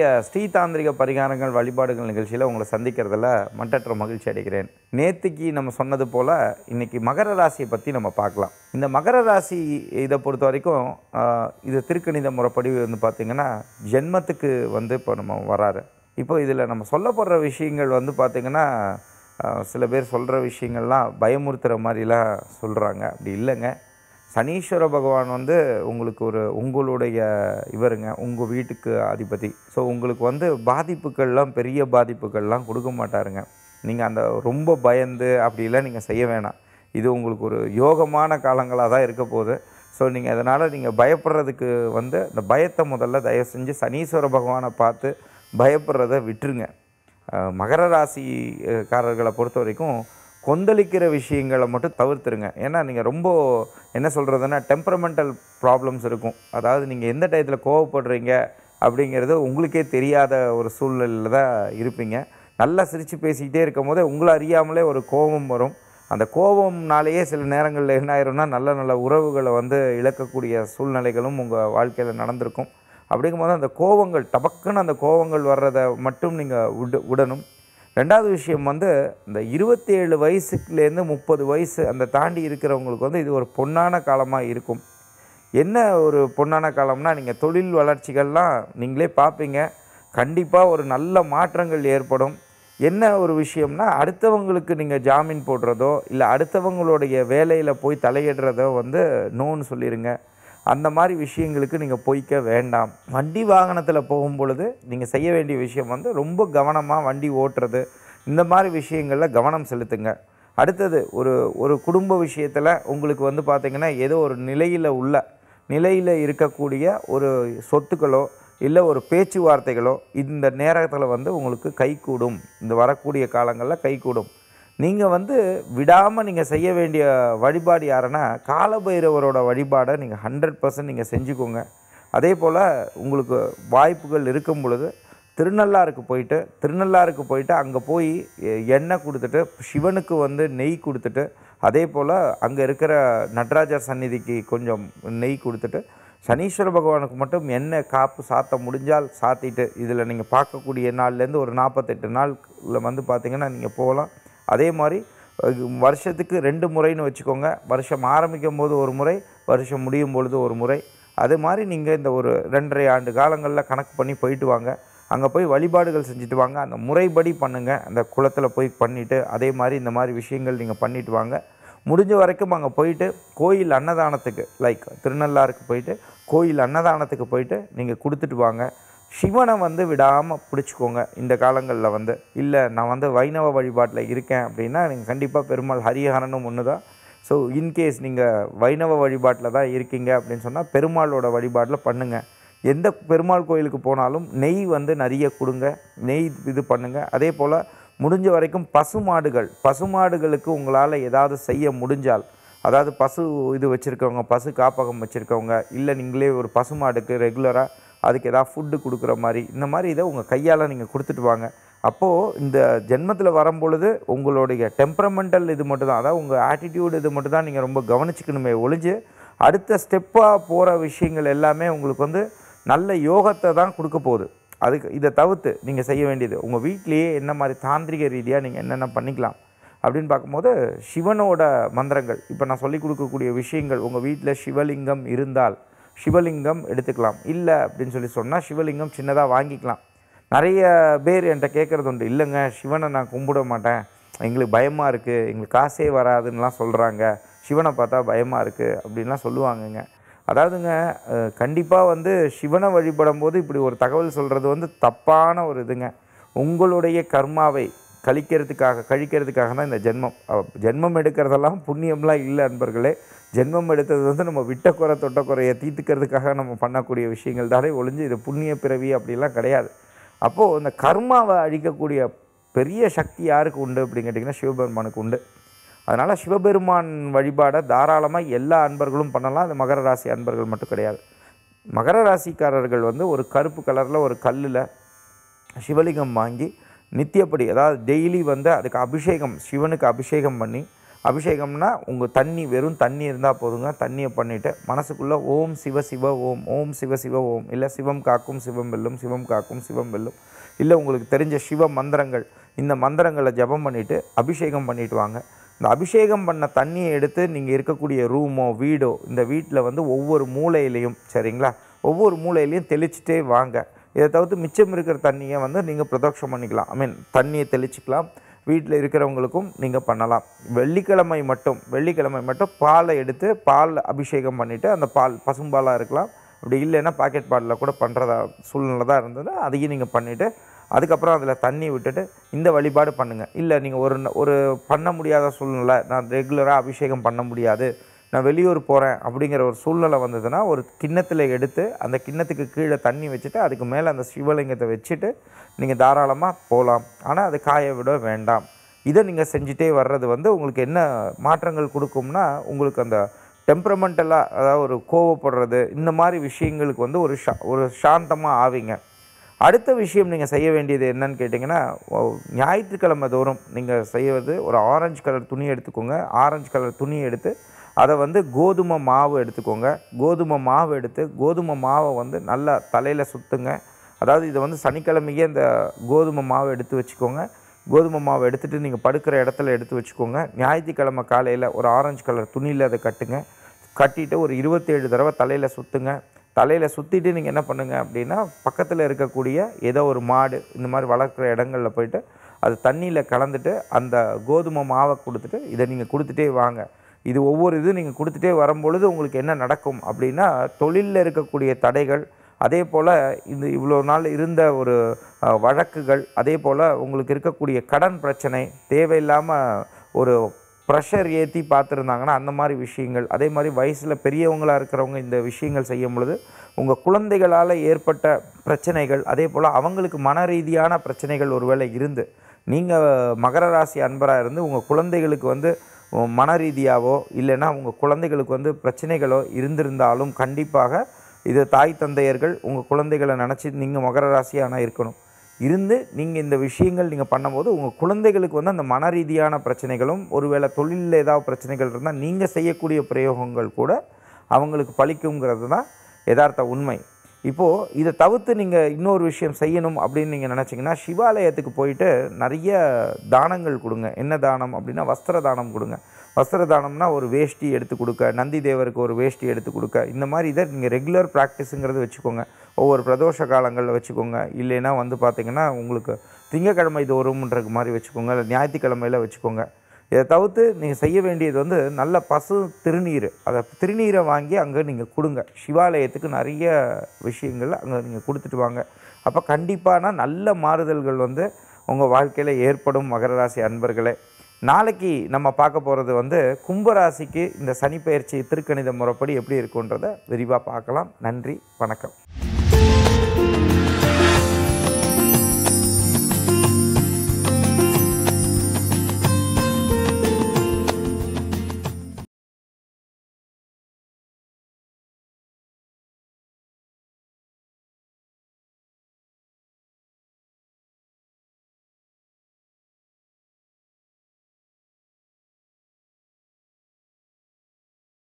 நம்முடைய ஸ்ரீதாந்திரிக பரிகாரங்கள் வழிபாடுகள் நிகழ்ச்சியில் உங்களை சந்திக்கிறதுல மட்டற்ற மகிழ்ச்சி அடைகிறேன் நேற்றுக்கு நம்ம சொன்னது போல் இன்றைக்கி மகர ராசியை பற்றி நம்ம பார்க்கலாம் இந்த மகர ராசி இதை பொறுத்த வரைக்கும் இது திருக்கணித முறைப்படி வந்து பார்த்திங்கன்னா ஜென்மத்துக்கு வந்து இப்போ நம்ம வராரு இப்போ இதில் நம்ம சொல்ல போடுற விஷயங்கள் வந்து பார்த்திங்கன்னா சில பேர் சொல்கிற விஷயங்கள்லாம் பயமுறுத்துகிற மாதிரிலாம் சொல்கிறாங்க அப்படி இல்லைங்க சனீஸ்வர பகவான் வந்து உங்களுக்கு ஒரு உங்களுடைய இவருங்க உங்கள் வீட்டுக்கு அதிபதி ஸோ உங்களுக்கு வந்து பாதிப்புகள்லாம் பெரிய பாதிப்புகள்லாம் கொடுக்க மாட்டாருங்க நீங்கள் அந்த ரொம்ப பயந்து அப்படிலாம் நீங்கள் செய்ய வேணாம் இது உங்களுக்கு ஒரு யோகமான காலங்களாக தான் இருக்க போகுது ஸோ நீங்கள் அதனால் நீங்கள் பயப்படுறதுக்கு வந்து இந்த பயத்தை முதல்ல தயவு செஞ்சு சனீஸ்வர பகவானை பார்த்து பயப்படுறத விட்டுருங்க மகர ராசிக்காரர்களை பொறுத்த வரைக்கும் கொந்தளிக்கிற விஷயங்களை மட்டும் தவிர்த்துருங்க ஏன்னா நீங்கள் ரொம்ப என்ன சொல்கிறதுன்னா டெம்பரமெண்டல் ப்ராப்ளம்ஸ் இருக்கும் அதாவது நீங்கள் எந்த டயத்தில் கோவப்படுறீங்க அப்படிங்கிறது உங்களுக்கே தெரியாத ஒரு சூழ்நிலையில் தான் இருப்பீங்க நல்லா சிரித்து பேசிக்கிட்டே இருக்கும் போதே உங்களை அறியாமலே ஒரு கோபம் வரும் அந்த கோபம்னாலேயே சில நேரங்களில் என்ன ஆயிரும்னா நல்ல நல்ல உறவுகளை வந்து இழக்கக்கூடிய சூழ்நிலைகளும் உங்கள் வாழ்க்கையில் நடந்திருக்கும் அப்படிங்கும்போது அந்த கோபங்கள் டபக்குன்னு அந்த கோபங்கள் வர்றதை மட்டும் நீங்கள் உடு உடனும் ரெண்டாவது விஷயம் வந்து இந்த இருபத்தி ஏழு வயசுலேருந்து முப்பது வயசு அந்த தாண்டி இருக்கிறவங்களுக்கு வந்து இது ஒரு பொன்னான காலமாக இருக்கும் என்ன ஒரு பொன்னான காலம்னா நீங்கள் தொழில் வளர்ச்சிகள்லாம் நீங்களே பார்ப்பீங்க கண்டிப்பாக ஒரு நல்ல மாற்றங்கள் ஏற்படும் என்ன ஒரு விஷயம்னா அடுத்தவங்களுக்கு நீங்கள் ஜாமீன் போடுறதோ இல்லை அடுத்தவங்களுடைய வேலையில் போய் தலையிடுறதோ வந்து நோன்னு சொல்லிடுங்க அந்த மாதிரி விஷயங்களுக்கு நீங்கள் போய்க்க வேண்டாம் வண்டி வாகனத்தில் போகும் பொழுது நீங்கள் செய்ய வேண்டிய விஷயம் வந்து ரொம்ப கவனமாக வண்டி ஓட்டுறது இந்த மாதிரி விஷயங்களில் கவனம் செலுத்துங்க அடுத்தது ஒரு ஒரு குடும்ப விஷயத்தில் உங்களுக்கு வந்து பார்த்திங்கன்னா ஏதோ ஒரு நிலையில் உள்ள நிலையில் இருக்கக்கூடிய ஒரு சொத்துக்களோ இல்லை ஒரு பேச்சுவார்த்தைகளோ இந்த நேரத்தில் வந்து உங்களுக்கு கூடும் இந்த வரக்கூடிய காலங்களில் கூடும் நீங்கள் வந்து விடாமல் நீங்கள் செய்ய வேண்டிய வழிபாடு யாருன்னா காலபைரவரோட வழிபாடை நீங்கள் ஹண்ட்ரட் பர்சன்ட் நீங்கள் செஞ்சுக்கோங்க அதே போல் உங்களுக்கு வாய்ப்புகள் இருக்கும் பொழுது திருநள்ளாருக்கு போயிட்டு திருநள்ளாருக்கு போயிட்டு அங்கே போய் எண்ணெய் கொடுத்துட்டு சிவனுக்கு வந்து நெய் கொடுத்துட்டு அதே போல் அங்கே இருக்கிற நடராஜர் சந்நிதிக்கு கொஞ்சம் நெய் கொடுத்துட்டு சனீஸ்வர பகவானுக்கு மட்டும் எண்ணெய் காப்பு சாத்த முடிஞ்சால் சாத்திட்டு இதில் நீங்கள் பார்க்கக்கூடிய நாள்லேருந்து ஒரு நாற்பத்தெட்டு நாளில் வந்து பார்த்திங்கன்னா நீங்கள் போகலாம் அதே மாதிரி வருஷத்துக்கு ரெண்டு முறைன்னு வச்சுக்கோங்க வருஷம் ஆரம்பிக்கும் போது ஒரு முறை வருஷம் முடியும் பொழுது ஒரு முறை அது மாதிரி நீங்கள் இந்த ஒரு ரெண்டரை ஆண்டு காலங்களில் கணக்கு பண்ணி போயிட்டு வாங்க அங்கே போய் வழிபாடுகள் செஞ்சுட்டு வாங்க அந்த முறைப்படி பண்ணுங்கள் அந்த குளத்தில் போய் பண்ணிவிட்டு அதே மாதிரி இந்த மாதிரி விஷயங்கள் நீங்கள் பண்ணிவிட்டு வாங்க முடிஞ்ச வரைக்கும் அங்கே போயிட்டு கோயில் அன்னதானத்துக்கு லைக் திருநள்ளாருக்கு போயிட்டு கோயில் அன்னதானத்துக்கு போயிட்டு நீங்கள் கொடுத்துட்டு வாங்க சிவனை வந்து விடாமல் பிடிச்சிக்கோங்க இந்த காலங்களில் வந்து இல்லை நான் வந்து வைணவ வழிபாட்டில் இருக்கேன் அப்படின்னா நீங்கள் கண்டிப்பாக பெருமாள் ஹரிஹரனும் ஒன்று தான் ஸோ இன்கேஸ் நீங்கள் வைணவ வழிபாட்டில் தான் இருக்கீங்க அப்படின்னு சொன்னால் பெருமாளோட வழிபாட்டில் பண்ணுங்கள் எந்த பெருமாள் கோயிலுக்கு போனாலும் நெய் வந்து நிறைய கொடுங்க நெய் இது பண்ணுங்கள் அதே போல் முடிஞ்ச வரைக்கும் பசுமாடுகள் பசுமாடுகளுக்கு உங்களால் ஏதாவது செய்ய முடிஞ்சால் அதாவது பசு இது வச்சுருக்கவங்க பசு காப்பகம் வச்சுருக்கவங்க இல்லை நீங்களே ஒரு பசுமாடுக்கு ரெகுலராக அதுக்கு எதாவது ஃபுட்டு கொடுக்குற மாதிரி இந்த மாதிரி இதை உங்கள் கையால் நீங்கள் கொடுத்துட்டு வாங்க அப்போது இந்த ஜென்மத்தில் வரும்பொழுது உங்களுடைய டெம்பரமெண்டல் இது மட்டும் தான் அதாவது உங்கள் ஆட்டிடியூடு இது மட்டும் தான் நீங்கள் ரொம்ப கவனிச்சிக்கணுமே ஒழிஞ்சு அடுத்த ஸ்டெப்பாக போகிற விஷயங்கள் எல்லாமே உங்களுக்கு வந்து நல்ல யோகத்தை தான் கொடுக்க போகுது அதுக்கு இதை தவிர்த்து நீங்கள் செய்ய வேண்டியது உங்கள் வீட்லேயே என்ன மாதிரி தாந்திரிக ரீதியாக நீங்கள் என்னென்ன பண்ணிக்கலாம் அப்படின்னு பார்க்கும்போது சிவனோட மந்திரங்கள் இப்போ நான் சொல்லிக் கொடுக்கக்கூடிய விஷயங்கள் உங்கள் வீட்டில் சிவலிங்கம் இருந்தால் சிவலிங்கம் எடுத்துக்கலாம் இல்லை அப்படின்னு சொல்லி சொன்னால் சிவலிங்கம் சின்னதாக வாங்கிக்கலாம் நிறைய பேர் என்கிட்ட கேட்குறது உண்டு இல்லைங்க சிவனை நான் கும்பிட மாட்டேன் எங்களுக்கு பயமாக இருக்குது எங்களுக்கு காசே வராதுன்னெலாம் சொல்கிறாங்க சிவனை பார்த்தா பயமாக இருக்குது அப்படின்லாம் சொல்லுவாங்கங்க அதாவதுங்க கண்டிப்பாக வந்து சிவனை வழிபடும் போது இப்படி ஒரு தகவல் சொல்கிறது வந்து தப்பான ஒரு இதுங்க உங்களுடைய கர்மாவை கழிக்கிறதுக்காக கழிக்கிறதுக்காக தான் இந்த ஜென்மம் ஜென்மம் எடுக்கிறதெல்லாம் புண்ணியம்லாம் இல்லை அன்பர்களே ஜென்மம் எடுத்தது வந்து நம்ம விட்ட குறை தொட்ட குறையை தீர்த்துக்கிறதுக்காக நம்ம பண்ணக்கூடிய விஷயங்கள் தானே ஒழிஞ்சு இது புண்ணிய பிறவி அப்படிலாம் கிடையாது அப்போது இந்த கர்மாவை அழிக்கக்கூடிய பெரிய சக்தி யாருக்கு உண்டு அப்படின்னு கேட்டிங்கன்னா சிவபெருமானுக்கு உண்டு அதனால் சிவபெருமான் வழிபாடை தாராளமாக எல்லா அன்பர்களும் பண்ணலாம் அது மகர ராசி அன்பர்கள் மட்டும் கிடையாது மகர ராசிக்காரர்கள் வந்து ஒரு கருப்பு கலரில் ஒரு கல்லில் சிவலிங்கம் வாங்கி நித்தியப்படி அதாவது டெய்லி வந்து அதுக்கு அபிஷேகம் சிவனுக்கு அபிஷேகம் பண்ணி அபிஷேகம்னா உங்கள் தண்ணி வெறும் தண்ணி இருந்தால் போதுங்க தண்ணியை பண்ணிவிட்டு மனசுக்குள்ளே ஓம் சிவ சிவ ஓம் ஓம் சிவ சிவ ஓம் இல்லை சிவம் காக்கும் சிவம் வெல்லும் சிவம் காக்கும் சிவம் வெல்லும் இல்லை உங்களுக்கு தெரிஞ்ச சிவ மந்திரங்கள் இந்த மந்திரங்களை ஜபம் பண்ணிவிட்டு அபிஷேகம் பண்ணிட்டு வாங்க இந்த அபிஷேகம் பண்ண தண்ணியை எடுத்து நீங்கள் இருக்கக்கூடிய ரூமோ வீடோ இந்த வீட்டில் வந்து ஒவ்வொரு மூலையிலையும் சரிங்களா ஒவ்வொரு மூலையிலையும் தெளிச்சிட்டே வாங்க இதை தவிர்த்து மிச்சம் இருக்கிற தண்ணியை வந்து நீங்கள் பிரதோஷம் பண்ணிக்கலாம் ஐ மீன் தண்ணியை தெளிச்சிக்கலாம் வீட்டில் இருக்கிறவங்களுக்கும் நீங்கள் பண்ணலாம் வெள்ளிக்கிழமை மட்டும் வெள்ளிக்கிழமை மட்டும் பாலை எடுத்து பால் அபிஷேகம் பண்ணிவிட்டு அந்த பால் பசும்பாலாக இருக்கலாம் அப்படி இல்லைன்னா பாக்கெட் பாலில் கூட பண்ணுறதா சூழ்நிலை தான் இருந்தது அதையும் நீங்கள் பண்ணிவிட்டு அதுக்கப்புறம் அதில் தண்ணி விட்டுட்டு இந்த வழிபாடு பண்ணுங்கள் இல்லை நீங்கள் ஒரு ஒரு பண்ண முடியாத சூழ்நிலை நான் ரெகுலராக அபிஷேகம் பண்ண முடியாது நான் வெளியூர் போகிறேன் அப்படிங்கிற ஒரு சூழ்நிலை வந்ததுன்னா ஒரு கிண்ணத்தில் எடுத்து அந்த கிண்ணத்துக்கு கீழே தண்ணி வச்சுட்டு அதுக்கு மேலே அந்த சிவலிங்கத்தை வச்சுட்டு நீங்கள் தாராளமாக போகலாம் ஆனால் அது காய விட வேண்டாம் இதை நீங்கள் செஞ்சுட்டே வர்றது வந்து உங்களுக்கு என்ன மாற்றங்கள் கொடுக்கும்னா உங்களுக்கு அந்த டெம்பரமெண்டலாக அதாவது ஒரு கோவப்படுறது இந்த மாதிரி விஷயங்களுக்கு வந்து ஒரு ஷா ஒரு சாந்தமாக ஆவீங்க அடுத்த விஷயம் நீங்கள் செய்ய வேண்டியது என்னன்னு கேட்டிங்கன்னா ஞாயிற்றுக்கிழமை தோறும் நீங்கள் செய்வது ஒரு ஆரஞ்சு கலர் துணி எடுத்துக்கோங்க ஆரஞ்சு கலர் துணி எடுத்து அதை வந்து கோதுமை மாவு எடுத்துக்கோங்க கோதுமை மாவு எடுத்து கோதுமை மாவை வந்து நல்லா தலையில் சுற்றுங்க அதாவது இதை வந்து சனிக்கிழமையே இந்த கோதுமை மாவை எடுத்து வச்சுக்கோங்க கோதுமை மாவை எடுத்துகிட்டு நீங்கள் படுக்கிற இடத்துல எடுத்து வச்சுக்கோங்க ஞாயிற்றுக்கிழமை காலையில் ஒரு ஆரஞ்சு கலர் துணியில் அதை கட்டுங்க கட்டிட்டு ஒரு இருபத்தேழு தடவை தலையில் சுற்றுங்க தலையில் சுற்றிட்டு நீங்கள் என்ன பண்ணுங்கள் அப்படின்னா பக்கத்தில் இருக்கக்கூடிய ஏதோ ஒரு மாடு இந்த மாதிரி வளர்க்குற இடங்களில் போயிட்டு அது தண்ணியில் கலந்துட்டு அந்த கோதுமை மாவை கொடுத்துட்டு இதை நீங்கள் கொடுத்துட்டே வாங்க இது ஒவ்வொரு இது நீங்கள் கொடுத்துட்டே வரும்பொழுது உங்களுக்கு என்ன நடக்கும் அப்படின்னா தொழிலில் இருக்கக்கூடிய தடைகள் அதே போல் இந்த இவ்வளோ நாள் இருந்த ஒரு வழக்குகள் அதே போல் உங்களுக்கு இருக்கக்கூடிய கடன் பிரச்சனை தேவையில்லாமல் ஒரு ப்ரெஷர் ஏற்றி பார்த்துருந்தாங்கன்னா அந்த மாதிரி விஷயங்கள் அதே மாதிரி வயசில் பெரியவங்களாக இருக்கிறவங்க இந்த விஷயங்கள் செய்யும் பொழுது உங்கள் குழந்தைகளால் ஏற்பட்ட பிரச்சனைகள் அதே போல் அவங்களுக்கு மன ரீதியான பிரச்சனைகள் ஒருவேளை இருந்து நீங்கள் மகர ராசி அன்பராக இருந்து உங்கள் குழந்தைகளுக்கு வந்து மன ரீதியாகவோ இல்லைன்னா உங்கள் குழந்தைகளுக்கு வந்து பிரச்சனைகளோ இருந்திருந்தாலும் கண்டிப்பாக இது தாய் தந்தையர்கள் உங்கள் குழந்தைகளை நினச்சி நீங்கள் மகர ராசியானால் இருக்கணும் இருந்து நீங்கள் இந்த விஷயங்கள் நீங்கள் பண்ணும்போது உங்கள் குழந்தைகளுக்கு வந்து அந்த மன ரீதியான பிரச்சனைகளும் ஒருவேளை தொழிலில் ஏதாவது பிரச்சனைகள் இருந்தால் நீங்கள் செய்யக்கூடிய பிரயோகங்கள் கூட அவங்களுக்கு பழிக்குங்கிறது தான் யதார்த்த உண்மை இப்போது இதை தவிர்த்து நீங்கள் இன்னொரு விஷயம் செய்யணும் அப்படின்னு நீங்கள் நினச்சிங்கன்னா சிவாலயத்துக்கு போயிட்டு நிறைய தானங்கள் கொடுங்க என்ன தானம் அப்படின்னா வஸ்திர தானம் கொடுங்க வஸ்திர தானம்னா ஒரு வேஷ்டி எடுத்து கொடுக்க நந்தி தேவருக்கு ஒரு வேஷ்டி எடுத்து கொடுக்க இந்த மாதிரி இதை நீங்கள் ரெகுலர் ப்ராக்டிஸுங்கிறது வச்சுக்கோங்க ஒவ்வொரு பிரதோஷ காலங்களில் வச்சுக்கோங்க இல்லைன்னா வந்து பார்த்திங்கன்னா உங்களுக்கு திங்கக்கிழமை இது வரும்ன்றது மாதிரி வச்சுக்கோங்க இல்லை ஞாயிற்றுக்கிழமையில் வச்சுக்கோங்க இதை தவிர்த்து நீங்கள் செய்ய வேண்டியது வந்து நல்ல பசு திருநீர் அதை திருநீரை வாங்கி அங்கே நீங்கள் கொடுங்க சிவாலயத்துக்கு நிறைய விஷயங்கள் அங்கே நீங்கள் கொடுத்துட்டு வாங்க அப்போ கண்டிப்பான நல்ல மாறுதல்கள் வந்து உங்கள் வாழ்க்கையில் ஏற்படும் மகர ராசி அன்பர்களே நாளைக்கு நம்ம பார்க்க போகிறது வந்து கும்பராசிக்கு இந்த சனிப்பெயர்ச்சி திருக்கணித முறைப்படி எப்படி இருக்குன்றதை விரிவாக பார்க்கலாம் நன்றி வணக்கம்